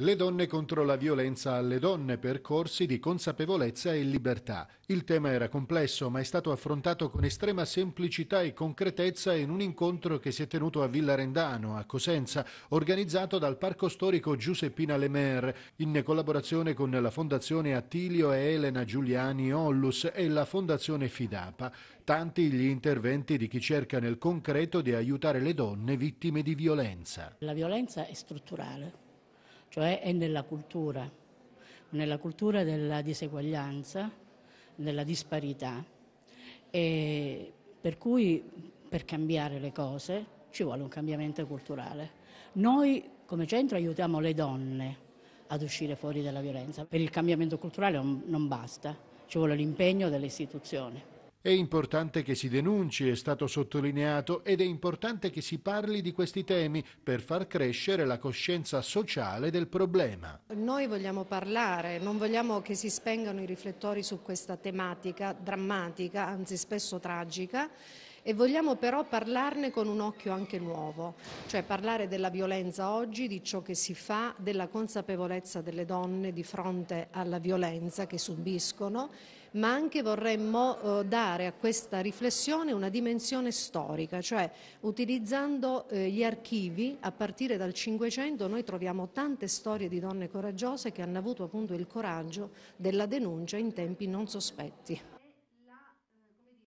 Le donne contro la violenza alle donne, percorsi di consapevolezza e libertà. Il tema era complesso, ma è stato affrontato con estrema semplicità e concretezza in un incontro che si è tenuto a Villa Rendano, a Cosenza, organizzato dal Parco Storico Giuseppina Lemaire, in collaborazione con la Fondazione Attilio e Elena Giuliani Ollus e la Fondazione Fidapa. Tanti gli interventi di chi cerca nel concreto di aiutare le donne vittime di violenza. La violenza è strutturale cioè è nella cultura, nella cultura della diseguaglianza, della disparità. E per cui per cambiare le cose ci vuole un cambiamento culturale. Noi come centro aiutiamo le donne ad uscire fuori dalla violenza. Per il cambiamento culturale non basta, ci vuole l'impegno delle istituzioni. È importante che si denunci, è stato sottolineato, ed è importante che si parli di questi temi per far crescere la coscienza sociale del problema. Noi vogliamo parlare, non vogliamo che si spengano i riflettori su questa tematica drammatica, anzi spesso tragica, e vogliamo però parlarne con un occhio anche nuovo, cioè parlare della violenza oggi, di ciò che si fa, della consapevolezza delle donne di fronte alla violenza che subiscono, ma anche vorremmo eh, dare a questa riflessione una dimensione storica, cioè utilizzando eh, gli archivi a partire dal Cinquecento noi troviamo tante storie di donne coraggiose che hanno avuto appunto il coraggio della denuncia in tempi non sospetti.